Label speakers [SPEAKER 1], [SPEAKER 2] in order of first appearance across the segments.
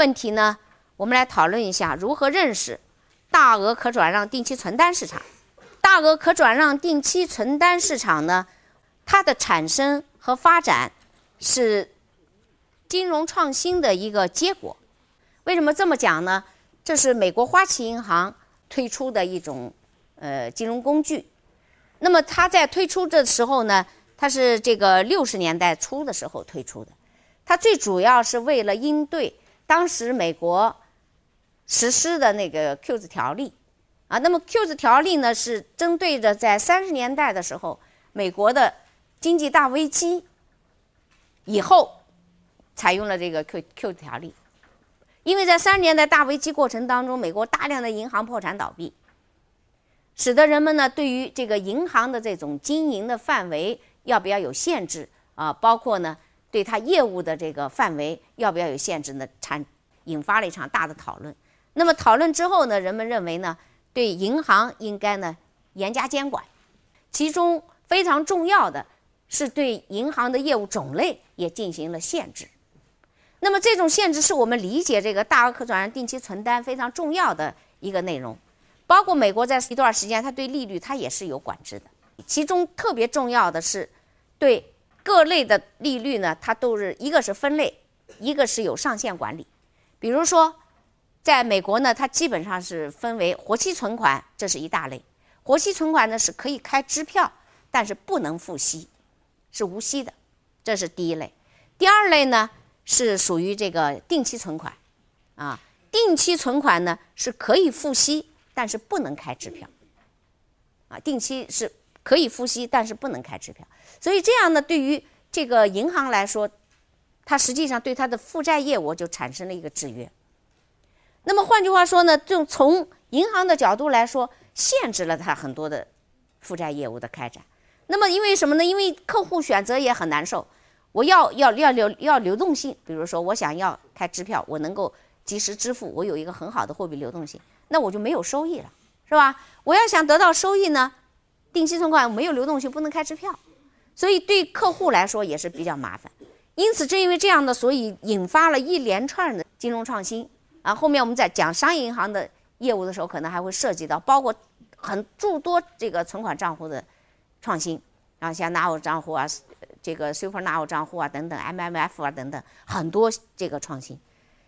[SPEAKER 1] 问题呢，我们来讨论一下如何认识大额可转让定期存单市场。大额可转让定期存单市场呢，它的产生和发展是金融创新的一个结果。为什么这么讲呢？这是美国花旗银行推出的一种呃金融工具。那么它在推出的时候呢，它是这个六十年代初的时候推出的。它最主要是为了应对。当时美国实施的那个 Q 字条例啊，那么 Q 字条例呢是针对着在三十年代的时候美国的经济大危机以后采用了这个 Q Q 字条例，因为在三十年代大危机过程当中，美国大量的银行破产倒闭，使得人们呢对于这个银行的这种经营的范围要不要有限制啊，包括呢。对它业务的这个范围要不要有限制呢？产引发了一场大的讨论。那么讨论之后呢，人们认为呢，对银行应该呢严加监管，其中非常重要的是对银行的业务种类也进行了限制。那么这种限制是我们理解这个大额可转让定期存单非常重要的一个内容，包括美国在一段时间，它对利率它也是有管制的，其中特别重要的是对。各类的利率呢，它都是一个是分类，一个是有上限管理。比如说，在美国呢，它基本上是分为活期存款，这是一大类。活期存款呢是可以开支票，但是不能付息，是无息的，这是第一类。第二类呢是属于这个定期存款，啊，定期存款呢是可以付息，但是不能开支票，啊，定期是。可以付息，但是不能开支票，所以这样呢，对于这个银行来说，它实际上对它的负债业务就产生了一个制约。那么换句话说呢，就从银行的角度来说，限制了它很多的负债业务的开展。那么因为什么呢？因为客户选择也很难受，我要要要流要流动性，比如说我想要开支票，我能够及时支付，我有一个很好的货币流动性，那我就没有收益了，是吧？我要想得到收益呢？定期存款没有流动性，不能开支票，所以对客户来说也是比较麻烦。因此，正因为这样的，所以引发了一连串的金融创新。啊，后面我们在讲商业银行的业务的时候，可能还会涉及到包括很诸多这个存款账户的创新，啊，像 NOW 账户啊，这个 Super NOW 账户啊等等，MMF 啊等等，很多这个创新。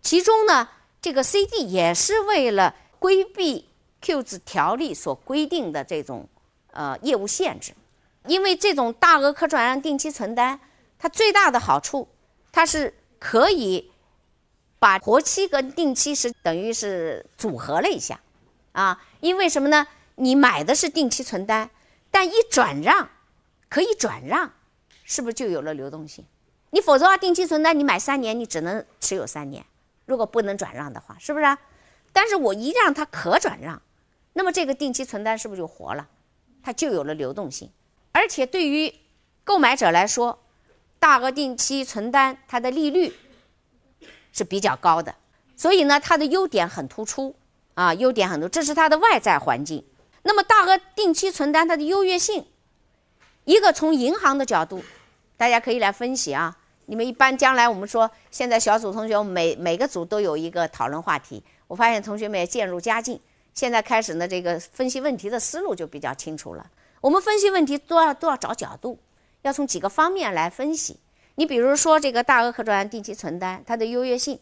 [SPEAKER 1] 其中呢，这个 CD 也是为了规避 Q 字条例所规定的这种。呃，业务限制，因为这种大额可转让定期存单，它最大的好处，它是可以把活期跟定期是等于是组合了一下，啊，因为什么呢？你买的是定期存单，但一转让，可以转让，是不是就有了流动性？你否则的话，定期存单你买三年，你只能持有三年，如果不能转让的话，是不是？但是我一让它可转让，那么这个定期存单是不是就活了？它就有了流动性，而且对于购买者来说，大额定期存单它的利率是比较高的，所以呢，它的优点很突出啊，优点很多。这是它的外在环境。那么，大额定期存单它的优越性，一个从银行的角度，大家可以来分析啊。你们一般将来我们说，现在小组同学每每个组都有一个讨论话题，我发现同学们也渐入佳境。现在开始呢，这个分析问题的思路就比较清楚了。我们分析问题都要都要找角度，要从几个方面来分析。你比如说这个大额可转定期存单，它的优越性。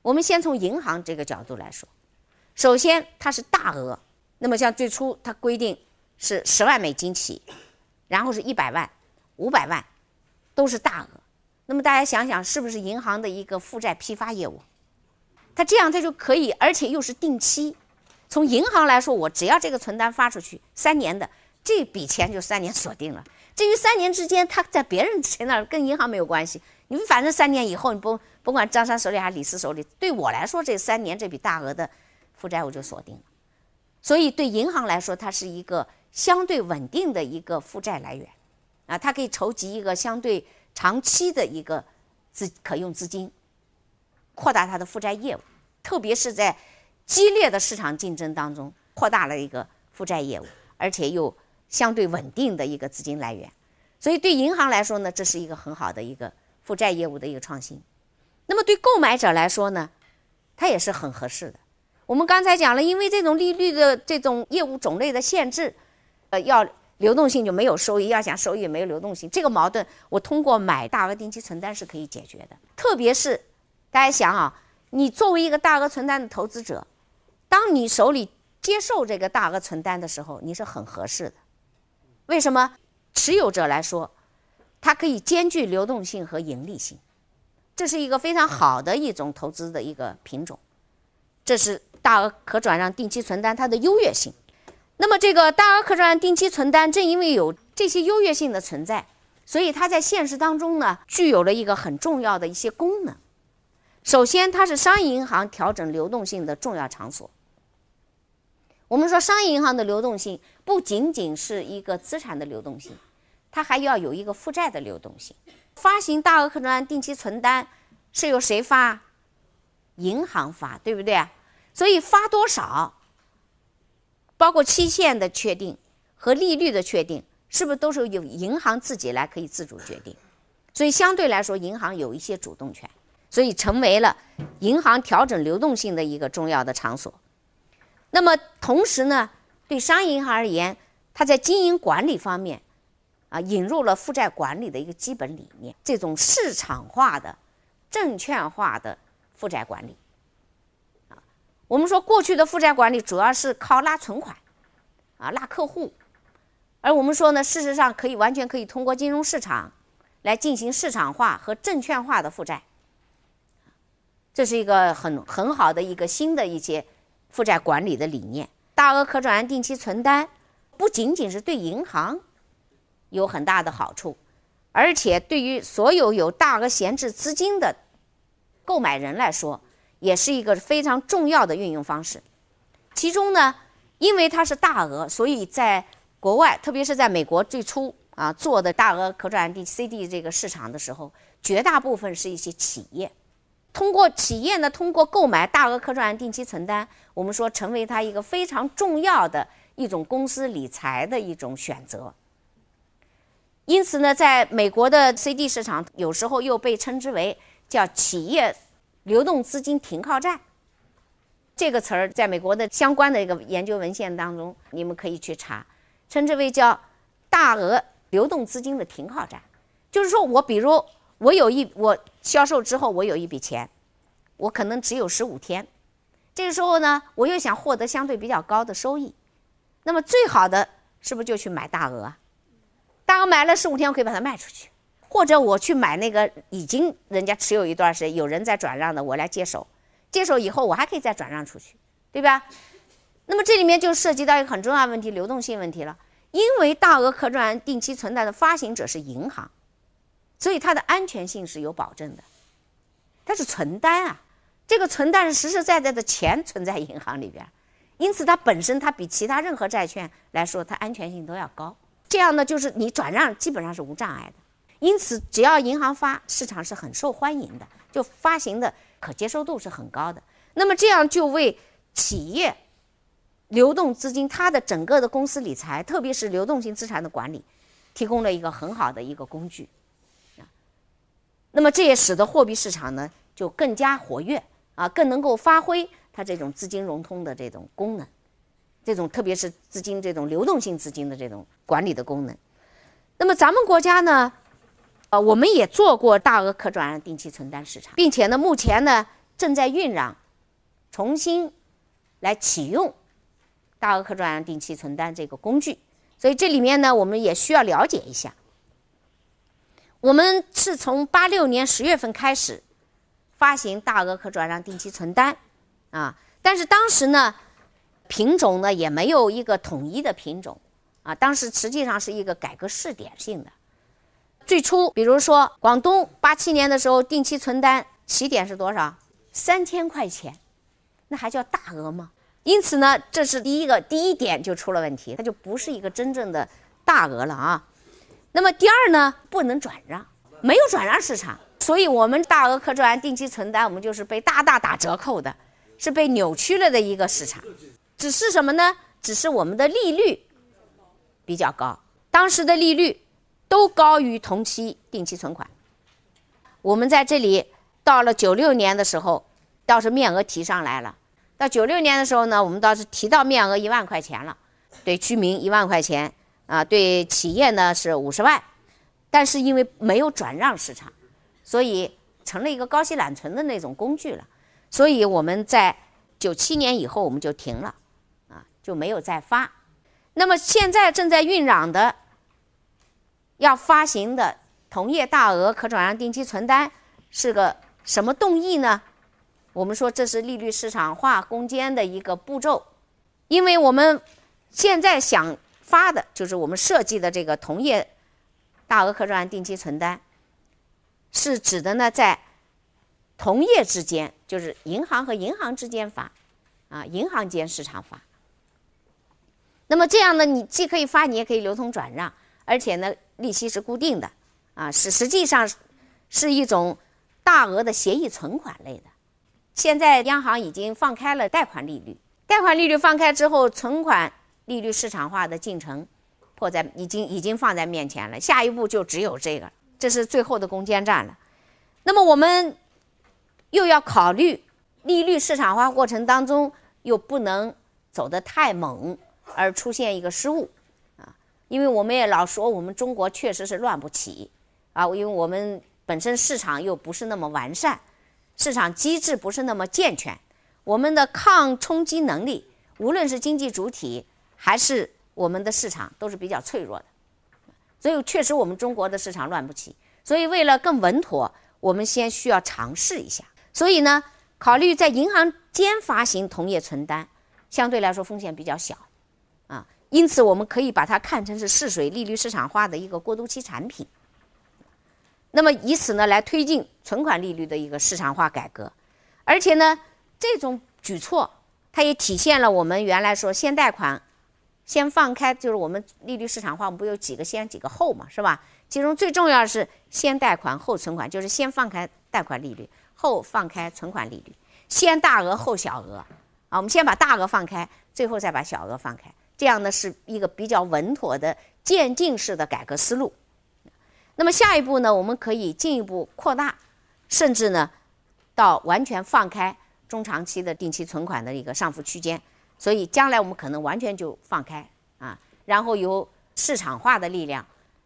[SPEAKER 1] 我们先从银行这个角度来说，首先它是大额，那么像最初它规定是十万美金起，然后是一百万、五百万，都是大额。那么大家想想，是不是银行的一个负债批发业务？它这样它就可以，而且又是定期。从银行来说，我只要这个存单发出去，三年的这笔钱就三年锁定了。至于三年之间，他在别人谁那儿跟银行没有关系，你们反正三年以后，你不不管张三手里还是李四手里，对我来说这三年这笔大额的负债我就锁定了。所以对银行来说，它是一个相对稳定的一个负债来源，啊，它可以筹集一个相对长期的一个资可用资金，扩大它的负债业务，特别是在。激烈的市场竞争当中，扩大了一个负债业务，而且又相对稳定的一个资金来源，所以对银行来说呢，这是一个很好的一个负债业务的一个创新。那么对购买者来说呢，它也是很合适的。我们刚才讲了，因为这种利率的这种业务种类的限制，呃，要流动性就没有收益，要想收益没有流动性，这个矛盾我通过买大额定期存单是可以解决的。特别是大家想啊，你作为一个大额存单的投资者。当你手里接受这个大额存单的时候，你是很合适的。为什么？持有者来说，它可以兼具流动性和盈利性，这是一个非常好的一种投资的一个品种。这是大额可转让定期存单它的优越性。那么，这个大额可转让定期存单正因为有这些优越性的存在，所以它在现实当中呢，具有了一个很重要的一些功能。首先，它是商业银行调整流动性的重要场所。我们说商业银行的流动性不仅仅是一个资产的流动性，它还要有一个负债的流动性。发行大额可转定期存单是由谁发？银行发，对不对？所以发多少，包括期限的确定和利率的确定，是不是都是由银行自己来可以自主决定？所以相对来说，银行有一些主动权，所以成为了银行调整流动性的一个重要的场所。那么同时呢，对商业银行而言，它在经营管理方面，啊，引入了负债管理的一个基本理念，这种市场化的、证券化的负债管理。啊，我们说过去的负债管理主要是靠拉存款，啊，拉客户，而我们说呢，事实上可以完全可以通过金融市场来进行市场化和证券化的负债。这是一个很很好的一个新的一些。负债管理的理念，大额可转让定期存单，不仅仅是对银行有很大的好处，而且对于所有有大额闲置资金的购买人来说，也是一个非常重要的运用方式。其中呢，因为它是大额，所以在国外，特别是在美国最初啊做的大额可转让定 CD 这个市场的时候，绝大部分是一些企业。通过企业呢，通过购买大额可转定期存单，我们说成为它一个非常重要的一种公司理财的一种选择。因此呢，在美国的 CD 市场，有时候又被称之为叫企业流动资金停靠站。这个词儿在美国的相关的一个研究文献当中，你们可以去查，称之为叫大额流动资金的停靠站。就是说我比如我有一我。销售之后，我有一笔钱，我可能只有十五天，这个时候呢，我又想获得相对比较高的收益，那么最好的是不是就去买大额？大额买了十五天，我可以把它卖出去，或者我去买那个已经人家持有一段时间、有人在转让的，我来接手，接手以后我还可以再转让出去，对吧？那么这里面就涉及到一个很重要问题——流动性问题了，因为大额可转定期存单的发行者是银行。所以它的安全性是有保证的，它是存单啊，这个存单是实实在在的钱存在银行里边，因此它本身它比其他任何债券来说，它安全性都要高。这样呢，就是你转让基本上是无障碍的，因此只要银行发，市场是很受欢迎的，就发行的可接受度是很高的。那么这样就为企业流动资金、它的整个的公司理财，特别是流动性资产的管理，提供了一个很好的一个工具。那么这也使得货币市场呢就更加活跃啊，更能够发挥它这种资金融通的这种功能，这种特别是资金这种流动性资金的这种管理的功能。那么咱们国家呢，呃，我们也做过大额可转让定期存单市场，并且呢，目前呢正在酝酿重新来启用大额可转让定期存单这个工具。所以这里面呢，我们也需要了解一下。我们是从八六年十月份开始发行大额可转让定期存单，啊，但是当时呢，品种呢也没有一个统一的品种，啊，当时实际上是一个改革试点性的。最初，比如说广东八七年的时候，定期存单起点是多少？三千块钱，那还叫大额吗？因此呢，这是第一个第一点就出了问题，它就不是一个真正的大额了啊。那么第二呢，不能转让，没有转让市场，所以我们大额可转定期存单，我们就是被大大打折扣的，是被扭曲了的一个市场，只是什么呢？只是我们的利率比较高，当时的利率都高于同期定期存款。我们在这里到了九六年的时候，倒是面额提上来了，到九六年的时候呢，我们倒是提到面额一万块钱了，对居民一万块钱。啊，对企业呢是五十万，但是因为没有转让市场，所以成了一个高息揽存的那种工具了。所以我们在九七年以后我们就停了，啊，就没有再发。那么现在正在酝酿的要发行的同业大额可转让定期存单是个什么动议呢？我们说这是利率市场化攻坚的一个步骤，因为我们现在想。发的就是我们设计的这个同业大额可转让定期存单，是指的呢，在同业之间，就是银行和银行之间发，啊，银行间市场发。那么这样呢，你既可以发，你也可以流通转让，而且呢，利息是固定的，啊，是实际上是一种大额的协议存款类的。现在央行已经放开了贷款利率，贷款利率放开之后，存款。利率市场化的进程，迫在已经已经放在面前了。下一步就只有这个，这是最后的攻坚战了。那么我们又要考虑利率市场化过程当中又不能走得太猛而出现一个失误啊，因为我们也老说我们中国确实是乱不起啊，因为我们本身市场又不是那么完善，市场机制不是那么健全，我们的抗冲击能力，无论是经济主体。还是我们的市场都是比较脆弱的，所以确实我们中国的市场乱不起。所以为了更稳妥，我们先需要尝试一下。所以呢，考虑在银行间发行同业存单，相对来说风险比较小，啊，因此我们可以把它看成是试水利率市场化的一个过渡期产品。那么以此呢来推进存款利率的一个市场化改革，而且呢这种举措它也体现了我们原来说先贷款。先放开，就是我们利率市场化，我们不有几个先几个后嘛，是吧？其中最重要的是先贷款后存款，就是先放开贷款利率，后放开存款利率，先大额后小额，啊，我们先把大额放开，最后再把小额放开，这样呢是一个比较稳妥的渐进式的改革思路。那么下一步呢，我们可以进一步扩大，甚至呢到完全放开中长期的定期存款的一个上浮区间。所以，将来我们可能完全就放开啊，然后由市场化的力量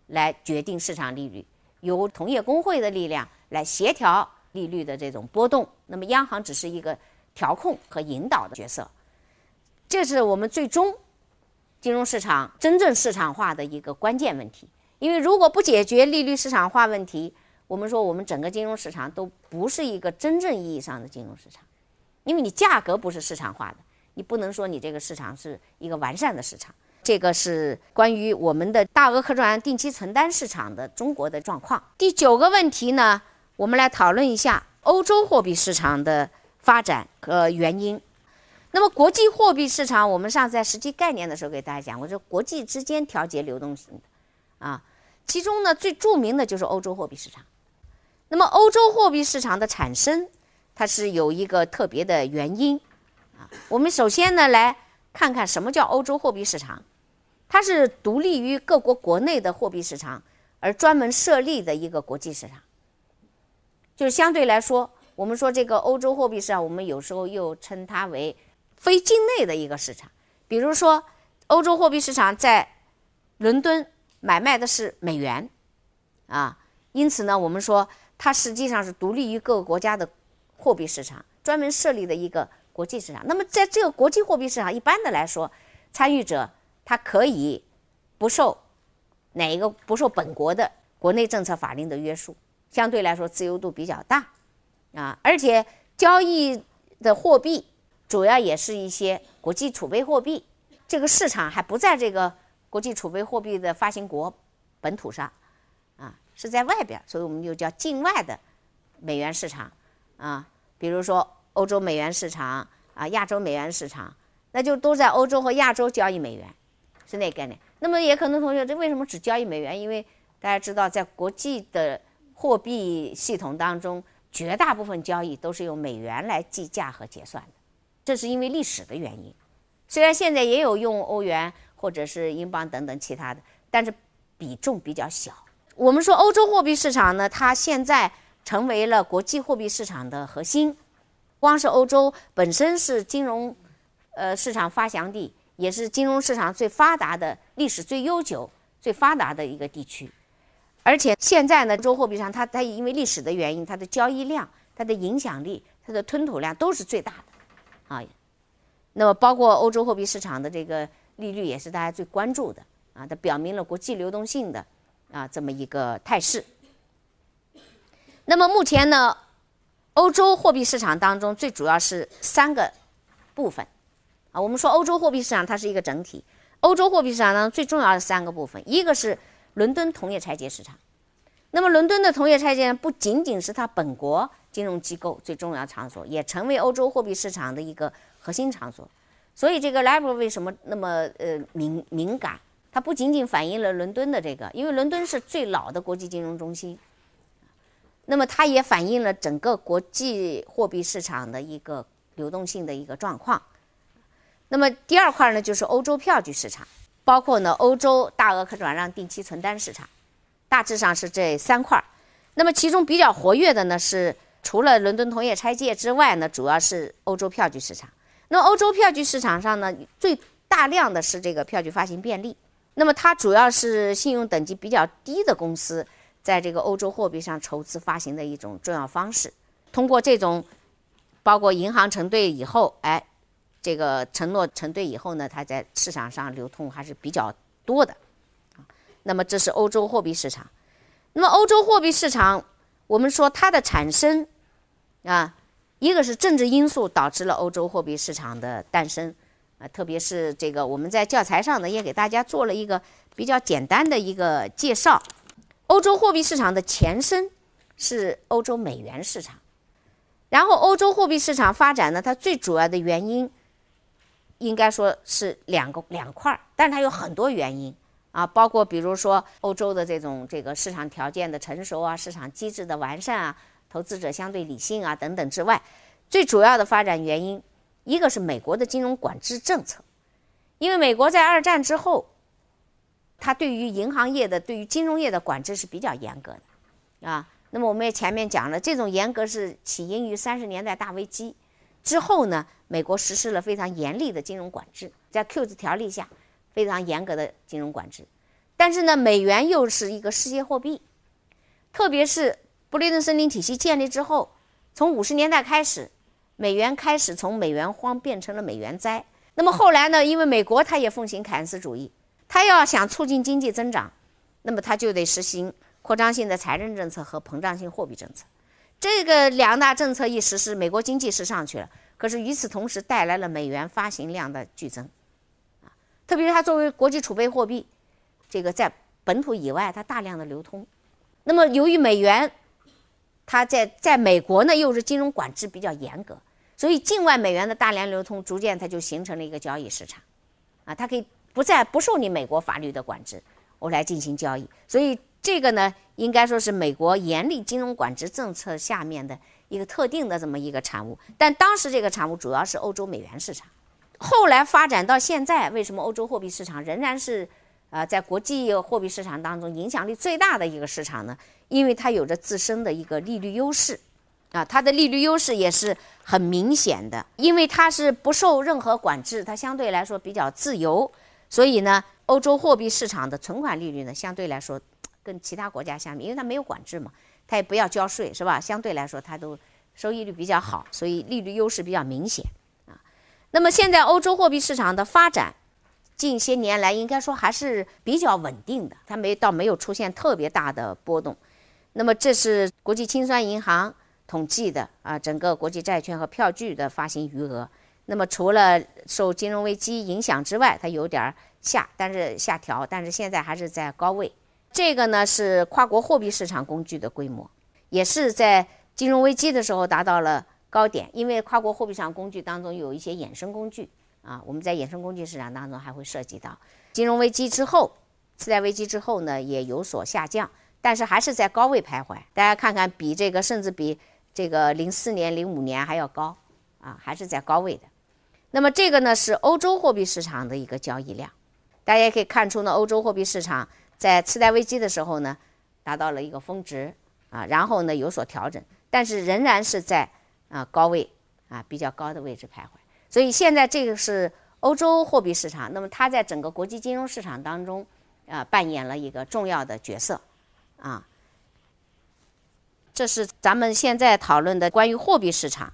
[SPEAKER 1] 来决定市场利率，由同业工会的力量来协调利率的这种波动。那么，央行只是一个调控和引导的角色。这是我们最终金融市场真正市场化的一个关键问题。因为如果不解决利率市场化问题，我们说我们整个金融市场都不是一个真正意义上的金融市场，因为你价格不是市场化的。你不能说你这个市场是一个完善的市场，这个是关于我们的大额可转定期存单市场的中国的状况。第九个问题呢，我们来讨论一下欧洲货币市场的发展和原因。那么国际货币市场，我们上次在实际概念的时候给大家讲过，就国际之间调节流动性的，啊，其中呢最著名的就是欧洲货币市场。那么欧洲货币市场的产生，它是有一个特别的原因。我们首先呢，来看看什么叫欧洲货币市场，它是独立于各国国内的货币市场，而专门设立的一个国际市场。就是相对来说，我们说这个欧洲货币市场，我们有时候又称它为非境内的一个市场。比如说，欧洲货币市场在伦敦买卖的是美元，啊，因此呢，我们说它实际上是独立于各个国家的货币市场，专门设立的一个。国际市场，那么在这个国际货币市场，一般的来说，参与者他可以不受哪一个不受本国的国内政策法令的约束，相对来说自由度比较大啊，而且交易的货币主要也是一些国际储备货币，这个市场还不在这个国际储备货币的发行国本土上啊，是在外边，所以我们就叫境外的美元市场啊，比如说。欧洲美元市场啊，亚洲美元市场，那就都在欧洲和亚洲交易美元，是那概念。那么，也可能同学，这为什么只交易美元？因为大家知道，在国际的货币系统当中，绝大部分交易都是用美元来计价和结算的，这是因为历史的原因。虽然现在也有用欧元或者是英镑等等其他的，但是比重比较小。我们说欧洲货币市场呢，它现在成为了国际货币市场的核心。光是欧洲本身是金融，呃，市场发祥地，也是金融市场最发达的、历史最悠久、最发达的一个地区。而且现在呢，洲货币上它它因为历史的原因，它的交易量、它的影响力、它的吞吐量都是最大的啊。那么包括欧洲货币市场的这个利率也是大家最关注的啊，它表明了国际流动性的啊这么一个态势。那么目前呢？欧洲货币市场当中最主要是三个部分啊，我们说欧洲货币市场它是一个整体。欧洲货币市场当中最重要的三个部分，一个是伦敦同业拆借市场。那么伦敦的同业拆借不仅仅是它本国金融机构最重要场所，也成为欧洲货币市场的一个核心场所。所以这个 l 利率为什么那么呃敏敏感？它不仅仅反映了伦敦的这个，因为伦敦是最老的国际金融中心。那么它也反映了整个国际货币市场的一个流动性的一个状况。那么第二块呢，就是欧洲票据市场，包括呢欧洲大额可转让定期存单市场，大致上是这三块。那么其中比较活跃的呢，是除了伦敦同业拆借之外呢，主要是欧洲票据市场。那么欧洲票据市场上呢，最大量的是这个票据发行便利。那么它主要是信用等级比较低的公司。在这个欧洲货币上筹资发行的一种重要方式，通过这种，包括银行承兑以后，哎，这个承诺承兑以后呢，它在市场上流通还是比较多的，啊，那么这是欧洲货币市场，那么欧洲货币市场，我们说它的产生，啊，一个是政治因素导致了欧洲货币市场的诞生，啊，特别是这个我们在教材上呢也给大家做了一个比较简单的一个介绍。欧洲货币市场的前身是欧洲美元市场，然后欧洲货币市场发展呢，它最主要的原因，应该说是两个两块儿，但是它有很多原因啊，包括比如说欧洲的这种这个市场条件的成熟啊，市场机制的完善啊，投资者相对理性啊等等之外，最主要的发展原因，一个是美国的金融管制政策，因为美国在二战之后。它对于银行业、的对于金融业的管制是比较严格的，啊，那么我们也前面讲了，这种严格是起因于三十年代大危机之后呢，美国实施了非常严厉的金融管制，在 Q 字条例下非常严格的金融管制，但是呢，美元又是一个世界货币，特别是布雷顿森林体系建立之后，从五十年代开始，美元开始从美元荒变成了美元灾，那么后来呢，因为美国它也奉行凯恩斯主义。他要想促进经济增长，那么他就得实行扩张性的财政政策和膨胀性货币政策。这个两大政策一实施，美国经济是上去了，可是与此同时带来了美元发行量的剧增，啊，特别是它作为国际储备货币，这个在本土以外它大量的流通，那么由于美元，它在在美国呢又是金融管制比较严格，所以境外美元的大量流通，逐渐它就形成了一个交易市场，啊，它可以。不再不受你美国法律的管制，我来进行交易，所以这个呢，应该说是美国严厉金融管制政策下面的一个特定的这么一个产物。但当时这个产物主要是欧洲美元市场，后来发展到现在，为什么欧洲货币市场仍然是啊在国际货币市场当中影响力最大的一个市场呢？因为它有着自身的一个利率优势，啊，它的利率优势也是很明显的，因为它是不受任何管制，它相对来说比较自由。所以呢，欧洲货币市场的存款利率呢，相对来说，跟其他国家相比，因为它没有管制嘛，它也不要交税，是吧？相对来说，它都收益率比较好，所以利率优势比较明显啊。那么现在欧洲货币市场的发展，近些年来应该说还是比较稳定的，它没倒没有出现特别大的波动。那么这是国际清算银行统计的啊，整个国际债券和票据的发行余额。那么除了受金融危机影响之外，它有点儿下，但是下调，但是现在还是在高位。这个呢是跨国货币市场工具的规模，也是在金融危机的时候达到了高点。因为跨国货币市场工具当中有一些衍生工具啊，我们在衍生工具市场当中还会涉及到。金融危机之后，次贷危机之后呢，也有所下降，但是还是在高位徘徊。大家看看，比这个甚至比这个零四年、零五年还要高啊，还是在高位的。那么这个呢是欧洲货币市场的一个交易量，大家也可以看出呢，欧洲货币市场在次贷危机的时候呢，达到了一个峰值啊，然后呢有所调整，但是仍然是在啊高位啊比较高的位置徘徊。所以现在这个是欧洲货币市场，那么它在整个国际金融市场当中，啊扮演了一个重要的角色啊。这是咱们现在讨论的关于货币市场。